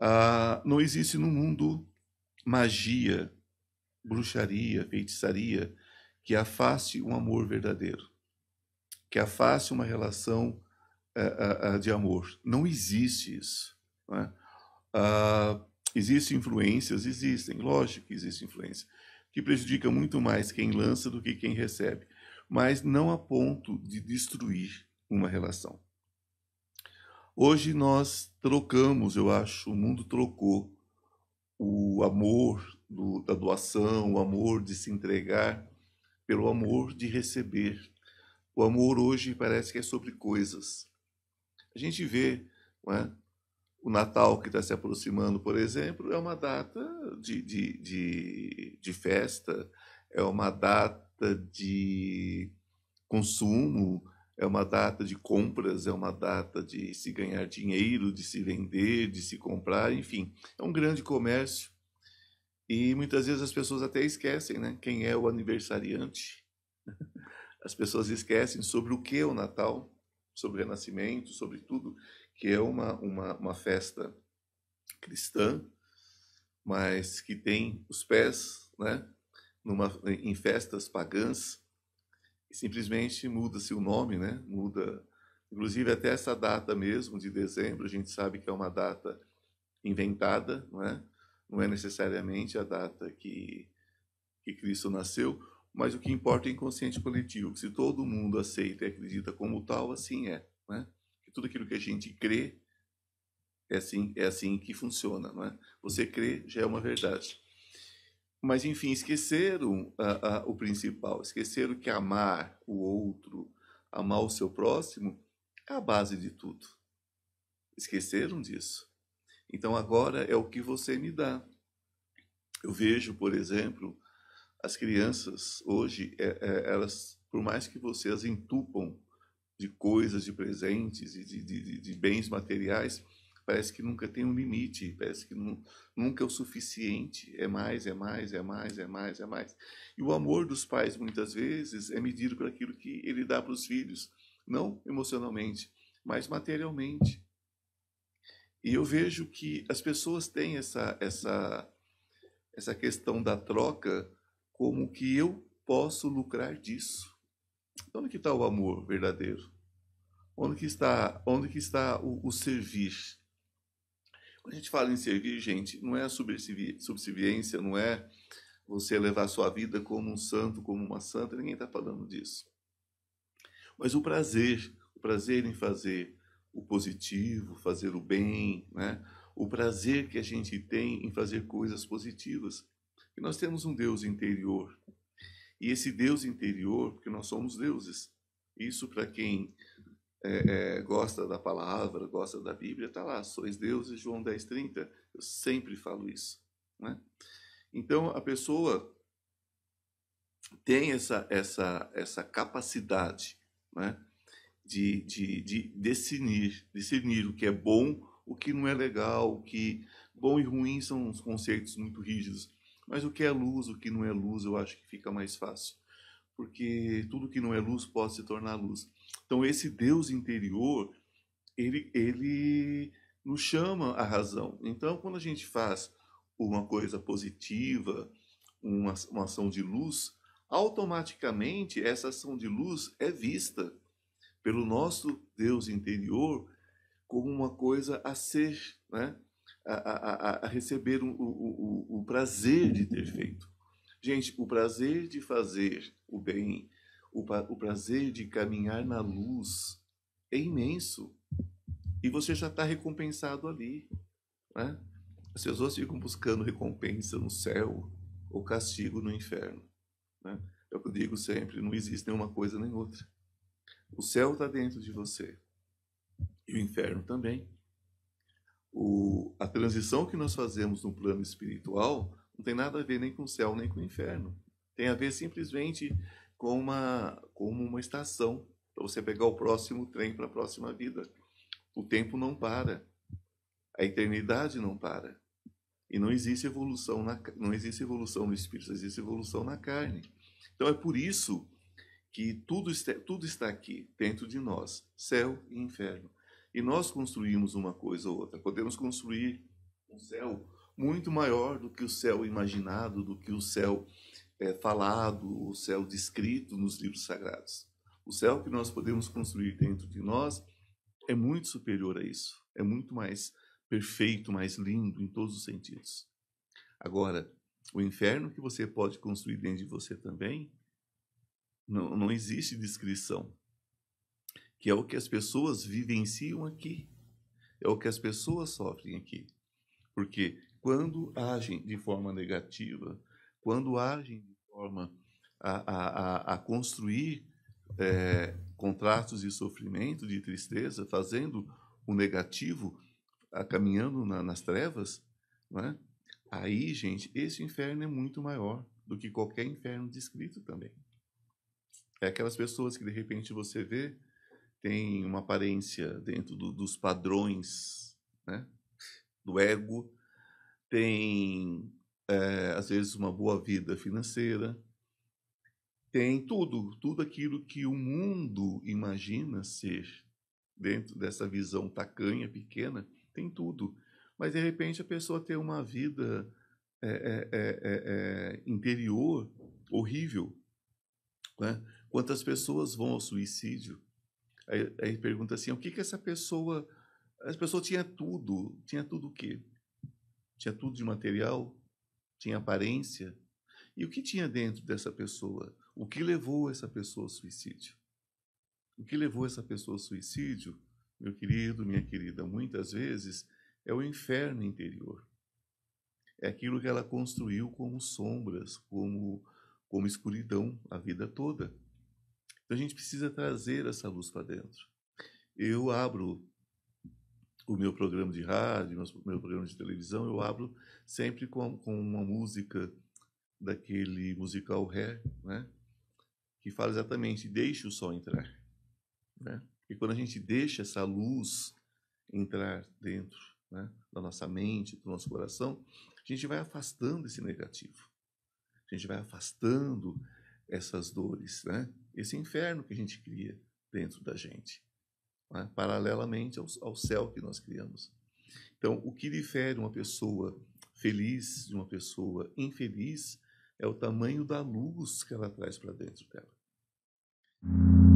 Ah, não existe no mundo magia, bruxaria, feitiçaria que afaste um amor verdadeiro, que afaste uma relação ah, ah, de amor. Não existe isso. Não é? Ah, existem influências, existem, lógico que existe influência, que prejudica muito mais quem lança do que quem recebe, mas não a ponto de destruir uma relação. Hoje nós trocamos, eu acho, o mundo trocou o amor do, da doação, o amor de se entregar, pelo amor de receber. O amor hoje parece que é sobre coisas. A gente vê é? o Natal que está se aproximando, por exemplo, é uma data de, de, de, de festa, é uma data de consumo, é uma data de compras, é uma data de se ganhar dinheiro, de se vender, de se comprar, enfim, é um grande comércio. E muitas vezes as pessoas até esquecem, né, quem é o aniversariante. As pessoas esquecem sobre o que é o Natal, sobre o Renascimento, sobre tudo, que é uma, uma, uma festa cristã, mas que tem os pés, né, numa, em festas pagãs, e simplesmente muda-se o nome, né? Muda, inclusive até essa data mesmo de dezembro, a gente sabe que é uma data inventada, não é? Não é necessariamente a data que que Cristo nasceu, mas o que importa é o inconsciente coletivo. Se todo mundo aceita e acredita como tal, assim é, né? Que tudo aquilo que a gente crê é assim, é assim que funciona, não é? Você crê já é uma verdade. Mas, enfim, esqueceram ah, ah, o principal, esqueceram que amar o outro, amar o seu próximo, é a base de tudo. Esqueceram disso. Então, agora é o que você me dá. Eu vejo, por exemplo, as crianças hoje, é, é, elas, por mais que você entupam de coisas, de presentes e de, de, de, de bens materiais, Parece que nunca tem um limite, parece que nu nunca é o suficiente. É mais, é mais, é mais, é mais, é mais. E o amor dos pais, muitas vezes, é medido por aquilo que ele dá para os filhos, não emocionalmente, mas materialmente. E eu vejo que as pessoas têm essa, essa, essa questão da troca como que eu posso lucrar disso. Onde que está o amor verdadeiro? Onde que está, onde que está o, o servir? Quando a gente fala em servir, gente, não é subserviência, não é você levar a sua vida como um santo, como uma santa, ninguém está falando disso. Mas o prazer, o prazer em fazer o positivo, fazer o bem, né? o prazer que a gente tem em fazer coisas positivas. E nós temos um Deus interior. E esse Deus interior, porque nós somos deuses. Isso para quem é, é, gosta da palavra, gosta da Bíblia, está lá, sois e João 10, 30. Eu sempre falo isso. Né? Então, a pessoa tem essa, essa, essa capacidade né? de, de, de discernir, discernir o que é bom, o que não é legal, o que bom e ruim são uns conceitos muito rígidos. Mas o que é luz, o que não é luz, eu acho que fica mais fácil porque tudo que não é luz pode se tornar luz. Então esse Deus interior, ele, ele nos chama à razão. Então quando a gente faz uma coisa positiva, uma, uma ação de luz, automaticamente essa ação de luz é vista pelo nosso Deus interior como uma coisa a ser, né? a, a, a receber o, o, o, o prazer de ter feito. Gente, o prazer de fazer o bem, o, o prazer de caminhar na luz é imenso. E você já está recompensado ali. Né? As pessoas ficam buscando recompensa no céu ou castigo no inferno. Né? É o que eu digo sempre: não existe nenhuma coisa nem outra. O céu está dentro de você e o inferno também. O, a transição que nós fazemos no plano espiritual não tem nada a ver nem com o céu nem com o inferno. Tem a ver simplesmente com uma, com uma estação para você pegar o próximo trem para a próxima vida. O tempo não para. A eternidade não para. E não existe evolução na, não existe evolução no espírito, existe evolução na carne. Então é por isso que tudo está, tudo está aqui dentro de nós, céu e inferno. E nós construímos uma coisa ou outra. Podemos construir um céu muito maior do que o céu imaginado, do que o céu é, falado, o céu descrito nos livros sagrados. O céu que nós podemos construir dentro de nós é muito superior a isso, é muito mais perfeito, mais lindo em todos os sentidos. Agora, o inferno que você pode construir dentro de você também, não, não existe descrição. Que é o que as pessoas vivenciam aqui, é o que as pessoas sofrem aqui. Porque quando agem de forma negativa, quando agem de forma a, a, a construir é, eh, contratos de sofrimento, de tristeza, fazendo o negativo, a, caminhando na, nas trevas, é? aí, gente, esse inferno é muito maior do que qualquer inferno descrito também. É aquelas pessoas que de repente você vê tem uma aparência dentro do, dos padrões né? do ego, tem é, às vezes uma boa vida financeira, tem tudo, tudo aquilo que o mundo imagina ser dentro dessa visão tacanha, pequena, tem tudo. Mas de repente a pessoa tem uma vida é, é, interior horrível. Né? Quantas pessoas vão ao suicídio? Aí, aí pergunta assim: o que que essa pessoa. as pessoa tinha tudo, tinha tudo o quê? tinha tudo de material, tinha aparência. E o que tinha dentro dessa pessoa? O que levou essa pessoa ao suicídio? O que levou essa pessoa ao suicídio, meu querido, minha querida, muitas vezes é o inferno interior. É aquilo que ela construiu como sombras, como, como escuridão a vida toda. Então a gente precisa trazer essa luz para dentro. Eu abro o meu programa de rádio, o meu programa de televisão, eu abro sempre com, com uma música daquele musical Ré, né? que fala exatamente deixe o sol entrar. Né? E quando a gente deixa essa luz entrar dentro né, da nossa mente, do nosso coração, a gente vai afastando esse negativo. A gente vai afastando essas dores, né? esse inferno que a gente cria dentro da gente né, paralelamente ao, ao céu que nós criamos. Então, o que difere uma pessoa feliz de uma pessoa infeliz é o tamanho da luz que ela traz para dentro dela.